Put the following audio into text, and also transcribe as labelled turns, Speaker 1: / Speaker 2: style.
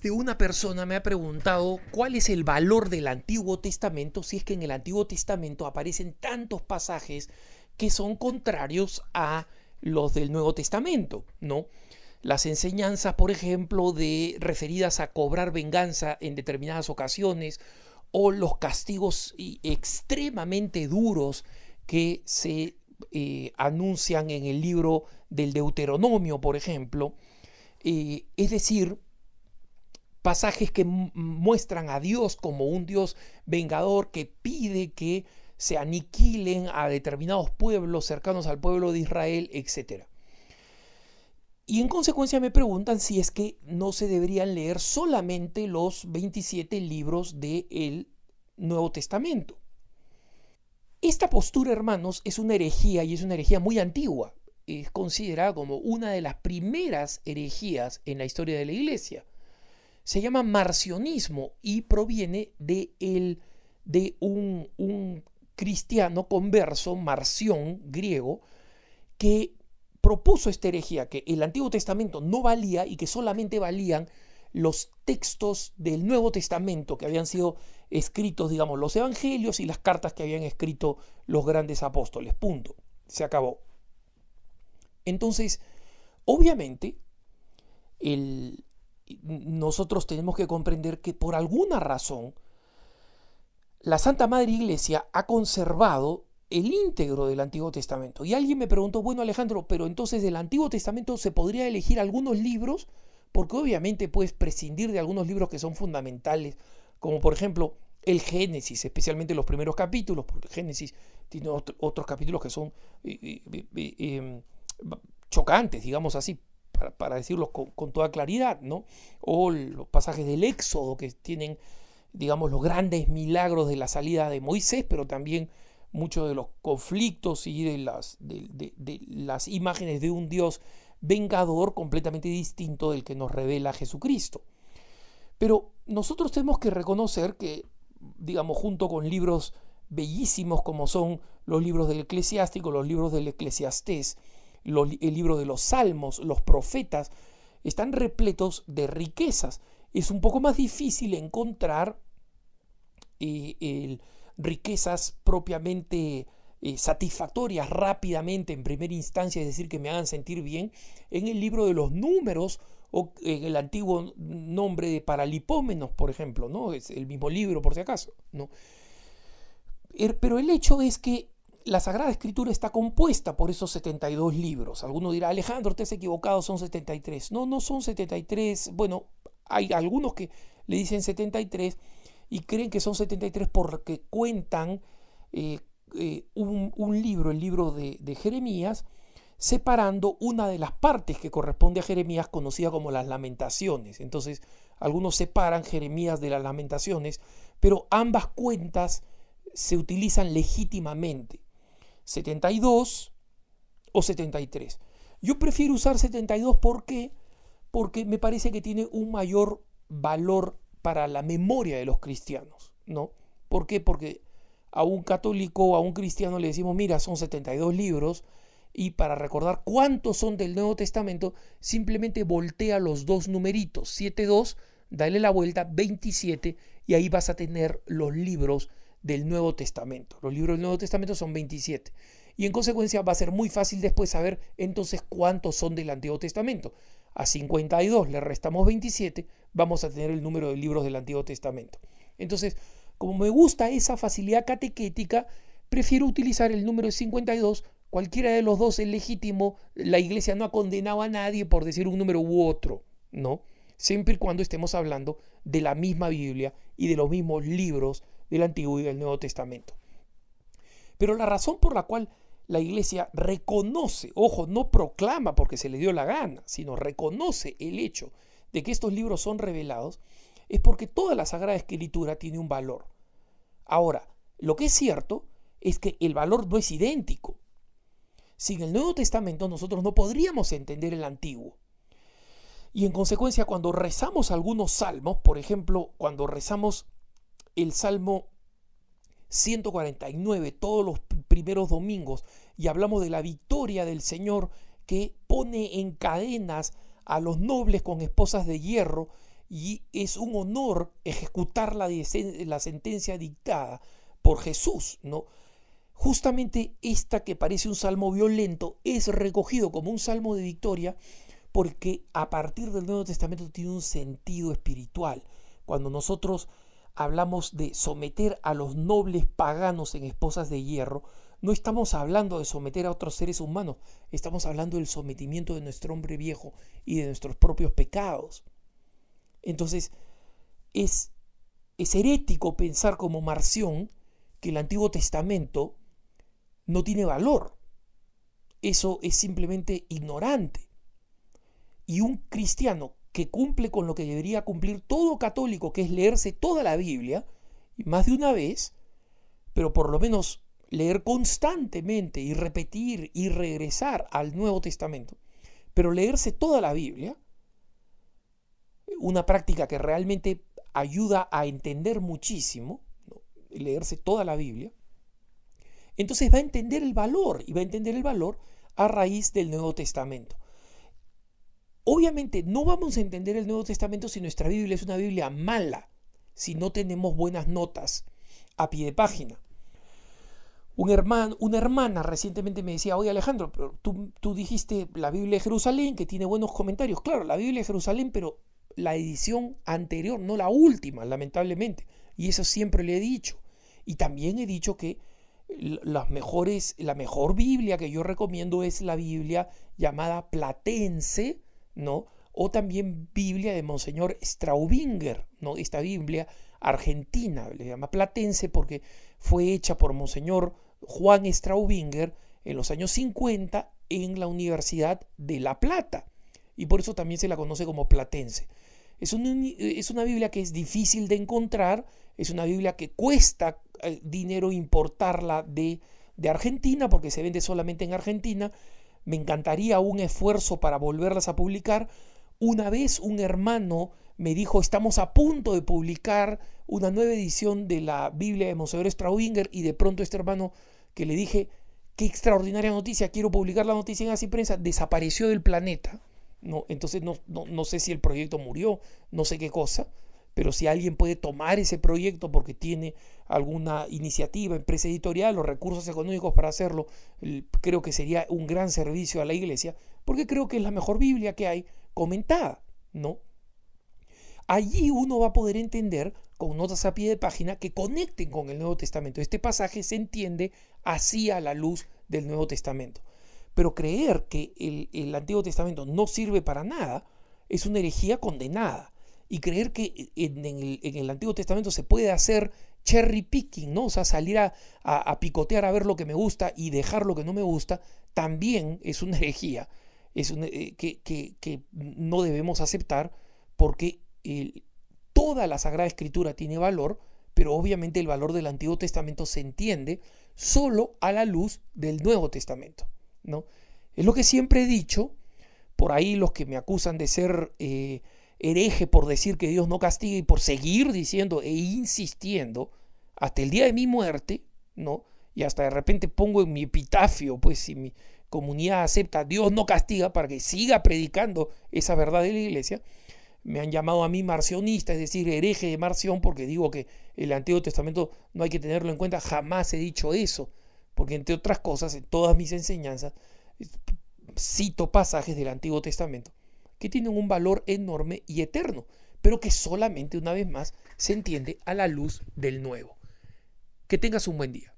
Speaker 1: de una persona me ha preguntado cuál es el valor del Antiguo Testamento si es que en el Antiguo Testamento aparecen tantos pasajes que son contrarios a los del Nuevo Testamento, ¿no? Las enseñanzas, por ejemplo, de referidas a cobrar venganza en determinadas ocasiones o los castigos extremadamente duros que se eh, anuncian en el libro del Deuteronomio, por ejemplo. Eh, es decir, pasajes que muestran a Dios como un Dios vengador que pide que se aniquilen a determinados pueblos cercanos al pueblo de Israel, etc. Y en consecuencia me preguntan si es que no se deberían leer solamente los 27 libros del Nuevo Testamento. Esta postura, hermanos, es una herejía y es una herejía muy antigua. Es considerada como una de las primeras herejías en la historia de la Iglesia se llama marcionismo y proviene de, de un, un cristiano converso, marción griego, que propuso esta herejía, que el Antiguo Testamento no valía y que solamente valían los textos del Nuevo Testamento que habían sido escritos, digamos, los evangelios y las cartas que habían escrito los grandes apóstoles. Punto. Se acabó. Entonces, obviamente, el, nosotros tenemos que comprender que por alguna razón la Santa Madre Iglesia ha conservado el íntegro del Antiguo Testamento. Y alguien me preguntó, bueno Alejandro, pero entonces del Antiguo Testamento se podría elegir algunos libros, porque obviamente puedes prescindir de algunos libros que son fundamentales, como por ejemplo el Génesis, especialmente los primeros capítulos, porque Génesis tiene otros capítulos que son eh, eh, eh, mm, chocantes, digamos así, para, decirlos decirlo con, toda claridad, ¿no? O los pasajes del Éxodo que tienen, digamos, los grandes milagros de la salida de Moisés, pero también muchos de los conflictos y de las, de las imágenes de un Dios vengador completamente distinto del que nos revela Jesucristo. Pero nosotros tenemos que reconocer que, digamos, junto con libros bellísimos como son los libros del eclesiástico, los libros del eclesiastés, el libro de los salmos, los profetas, están repletos de riquezas. Es un poco más difícil encontrar eh, riquezas propiamente eh, satisfactorias rápidamente en primera instancia, es decir, que me hagan sentir bien, en el libro de los números o en el antiguo nombre de paralipómenos, por ejemplo, ¿no? Es el mismo libro, por si acaso, ¿no? Er, pero el hecho es que la Sagrada Escritura está compuesta por esos 72 libros. Algunos dirá, Alejandro, te has equivocado, son 73. No, no son 73. Bueno, hay algunos que le dicen 73 y creen que son 73 porque cuentan eh, eh, un, libro, el libro de, de Jeremías, separando una de las partes que corresponde a Jeremías, conocida como las lamentaciones. Entonces, algunos separan Jeremías de las lamentaciones, pero ambas cuentas se utilizan legítimamente. 72 o 73. Yo prefiero usar 72 ¿por qué? porque me parece que tiene un mayor valor para la memoria de los cristianos, ¿no? ¿Por qué? Porque a un católico o a un cristiano le decimos, mira, son 72 libros, y para recordar cuántos son del Nuevo Testamento, simplemente voltea los dos numeritos, 7 dale la vuelta, 27, y ahí vas a tener los libros del Nuevo Testamento. Los libros del Nuevo Testamento son 27. Y en consecuencia va a ser muy fácil después saber entonces cuántos son del Antiguo Testamento. A 52 le restamos 27, vamos a tener el número de libros del Antiguo Testamento. Entonces, como me gusta esa facilidad catequética, prefiero utilizar el número 52. Cualquiera de los dos es legítimo. La iglesia no ha condenado a nadie por decir un número u otro, ¿no? Siempre y cuando estemos hablando de la misma Biblia y de los mismos libros del Antiguo y del Nuevo Testamento. Pero la razón por la cual la iglesia reconoce, ojo, no proclama porque se le dio la gana, sino reconoce el hecho de que estos libros son revelados, es porque toda la Sagrada Escritura tiene un valor. Ahora, lo que es cierto es que el valor no es idéntico. Sin el Nuevo Testamento nosotros no podríamos entender el Antiguo. Y en consecuencia, cuando rezamos algunos salmos, por ejemplo, cuando rezamos el Salmo 149 todos los primeros domingos y hablamos de la victoria del Señor que pone en cadenas a los nobles con esposas de hierro y es un honor ejecutar la, la sentencia dictada por Jesús, ¿no? Justamente esta que parece un salmo violento es recogido como un salmo de victoria porque a partir del Nuevo Testamento tiene un sentido espiritual. Cuando nosotros hablamos de someter a los nobles paganos en esposas de hierro, no estamos hablando de someter a otros seres humanos, estamos hablando del sometimiento de nuestro hombre viejo y de nuestros propios pecados. Entonces, es, es herético pensar como Marción que el Antiguo Testamento no tiene valor. Eso es simplemente ignorante. Y un cristiano que cumple con lo que debería cumplir todo católico, que es leerse toda la Biblia, más de una vez, pero por lo menos leer constantemente y repetir y regresar al Nuevo Testamento, pero leerse toda la Biblia, una práctica que realmente ayuda a entender muchísimo, leerse toda la Biblia, entonces va a entender el valor y va a entender el valor a raíz del Nuevo Testamento. Obviamente no vamos a entender el Nuevo Testamento si nuestra Biblia es una Biblia mala, si no tenemos buenas notas a pie de página. Un hermano, una hermana recientemente me decía, oye Alejandro, pero tú, tú dijiste la Biblia de Jerusalén, que tiene buenos comentarios. Claro, la Biblia de Jerusalén, pero la edición anterior, no la última, lamentablemente. Y eso siempre le he dicho. Y también he dicho que las mejores, la mejor Biblia que yo recomiendo es la Biblia llamada Platense, ¿no? O también Biblia de Monseñor Straubinger, ¿no? Esta Biblia argentina, le llama platense porque fue hecha por Monseñor Juan Straubinger en los años 50 en la Universidad de La Plata. Y por eso también se la conoce como platense. Es, una Biblia que es difícil de encontrar, es una Biblia que cuesta eh, dinero importarla de, de Argentina porque se vende solamente en Argentina me encantaría un esfuerzo para volverlas a publicar. Una vez un hermano me dijo, estamos a punto de publicar una nueva edición de la Biblia de Monseñor Straubinger y de pronto este hermano que le dije, qué extraordinaria noticia, quiero publicar la noticia en Así Prensa, desapareció del planeta. No, entonces no, no, no sé si el proyecto murió, no sé qué cosa, pero si alguien puede tomar ese proyecto porque tiene alguna iniciativa, empresa editorial o recursos económicos para hacerlo, creo que sería un gran servicio a la iglesia, porque creo que es la mejor Biblia que hay comentada, ¿no? Allí uno va a poder entender con notas a pie de página que conecten con el Nuevo Testamento. Este pasaje se entiende así a la luz del Nuevo Testamento. Pero creer que el Antiguo Testamento no sirve para nada es una herejía condenada y creer que en el, Antiguo Testamento se puede hacer cherry picking, ¿no? O sea, salir a, picotear a ver lo que me gusta y dejar lo que no me gusta, también es una herejía es una, eh, que, no debemos aceptar porque toda la Sagrada Escritura tiene valor, pero obviamente el valor del Antiguo Testamento se entiende solo a la luz del Nuevo Testamento, ¿no? Es lo que siempre he dicho, por ahí los que me acusan de ser... Eh, hereje por decir que Dios no castiga y por seguir diciendo e insistiendo hasta el día de mi muerte, ¿no? Y hasta de repente pongo en mi epitafio, pues si mi comunidad acepta, Dios no castiga para que siga predicando esa verdad de la iglesia. Me han llamado a mí marcionista, es decir, hereje de Marción, porque digo que el Antiguo Testamento no hay que tenerlo en cuenta. Jamás he dicho eso, porque entre otras cosas, en todas mis enseñanzas, cito pasajes del Antiguo Testamento que tienen un valor enorme y eterno, pero que solamente una vez más se entiende a la luz del nuevo. Que tengas un buen día.